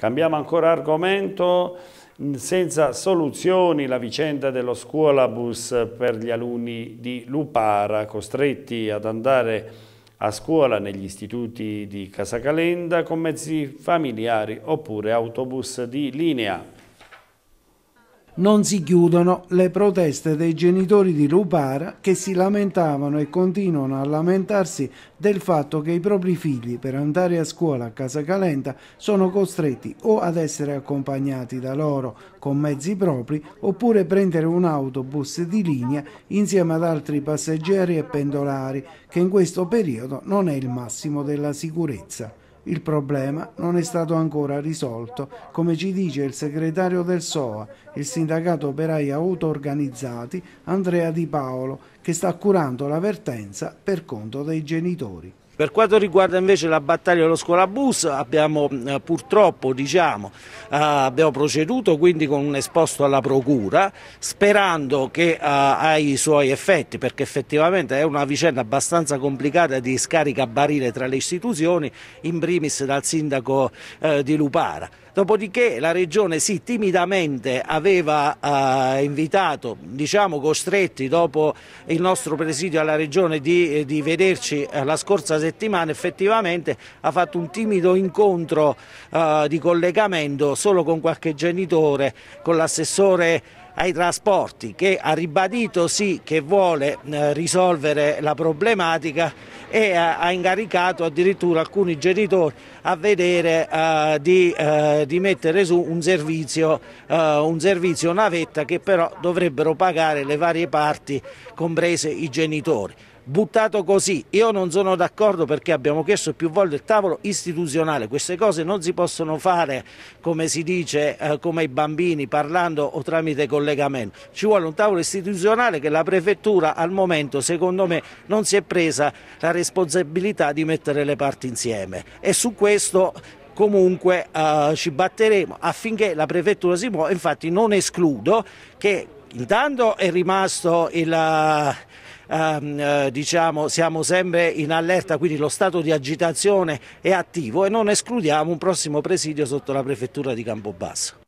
Cambiamo ancora argomento, senza soluzioni la vicenda dello scuolabus per gli alunni di Lupara, costretti ad andare a scuola negli istituti di Casacalenda con mezzi familiari oppure autobus di linea. Non si chiudono le proteste dei genitori di Lupara che si lamentavano e continuano a lamentarsi del fatto che i propri figli per andare a scuola a Casa Calenta sono costretti o ad essere accompagnati da loro con mezzi propri oppure prendere un autobus di linea insieme ad altri passeggeri e pendolari che in questo periodo non è il massimo della sicurezza. Il problema non è stato ancora risolto, come ci dice il segretario del SOA, il sindacato operai auto-organizzati, Andrea Di Paolo, che sta curando la vertenza per conto dei genitori. Per quanto riguarda invece la battaglia dello scuolabus abbiamo eh, purtroppo diciamo, eh, abbiamo proceduto quindi con un esposto alla procura sperando che eh, i suoi effetti perché effettivamente è una vicenda abbastanza complicata di scarica barile tra le istituzioni in primis dal sindaco eh, di Lupara. Dopodiché la Regione sì, timidamente aveva eh, invitato, diciamo costretti dopo il nostro presidio alla Regione di, eh, di vederci eh, la scorsa settimana, effettivamente ha fatto un timido incontro eh, di collegamento solo con qualche genitore, con l'assessore ai trasporti che ha ribadito sì che vuole eh, risolvere la problematica e ha, incaricato addirittura alcuni genitori a vedere eh, di, eh, di, mettere su un servizio, eh, un servizio navetta che però dovrebbero pagare le varie parti comprese i genitori buttato così. Io non sono d'accordo perché abbiamo chiesto più volte il tavolo istituzionale. Queste cose non si possono fare, come si dice, eh, come i bambini, parlando o tramite collegamento. Ci vuole un tavolo istituzionale che la Prefettura al momento, secondo me, non si è presa la responsabilità di mettere le parti insieme. E su questo comunque eh, ci batteremo affinché la Prefettura si muova. Infatti non escludo che intanto è rimasto il ehm, eh, diciamo, siamo sempre in allerta, quindi lo stato di agitazione è attivo e non escludiamo un prossimo presidio sotto la prefettura di Campobasso.